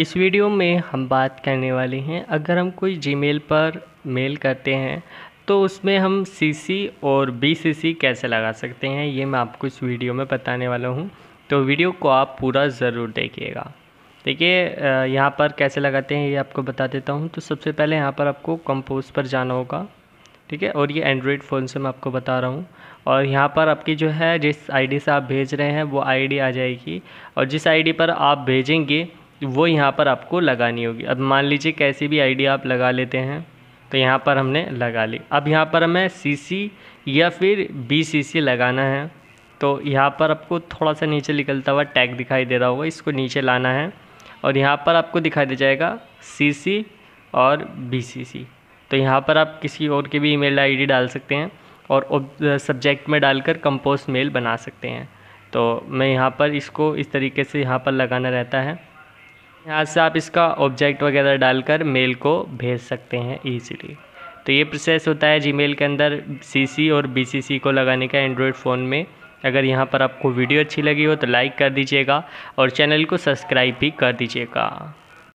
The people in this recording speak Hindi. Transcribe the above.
इस वीडियो में हम बात करने वाले हैं अगर हम कोई जीमेल पर मेल करते हैं तो उसमें हम सीसी और बीसीसी कैसे लगा सकते हैं ये मैं आपको इस वीडियो में बताने वाला हूँ तो वीडियो को आप पूरा ज़रूर देखिएगा देखिए यहाँ पर कैसे लगाते हैं ये आपको बता देता हूँ तो सबसे पहले यहाँ पर आपको कंपोज पर जाना होगा ठीक है और ये एंड्रॉयड फ़ोन से मैं आपको बता रहा हूँ और यहाँ पर आपकी जो है जिस आईडी से आप भेज रहे हैं वो आईडी आ जाएगी और जिस आईडी पर आप भेजेंगे वो यहाँ पर आपको लगानी होगी अब मान लीजिए कैसी भी आईडी आप लगा लेते हैं तो यहाँ पर हमने लगा ली अब यहाँ पर हमें सी या फिर बी लगाना है तो यहाँ पर आपको थोड़ा सा नीचे निकलता हुआ टैग दिखाई दे रहा होगा इसको नीचे लाना है और यहाँ पर आपको दिखाई दे जाएगा सी और बी तो यहाँ पर आप किसी और के भी ईमेल आईडी डाल सकते हैं और सब्जेक्ट में डालकर कंपोस्ट मेल बना सकते हैं तो मैं यहाँ पर इसको इस तरीके से यहाँ पर लगाना रहता है यहाँ से आप इसका ऑब्जेक्ट वगैरह डालकर मेल को भेज सकते हैं ईजिली तो ये प्रोसेस होता है जीमेल के अंदर सीसी और बीसीसी को लगाने का एंड्रॉयड फ़ोन में अगर यहाँ पर आपको वीडियो अच्छी लगी हो तो लाइक कर दीजिएगा और चैनल को सब्सक्राइब भी कर दीजिएगा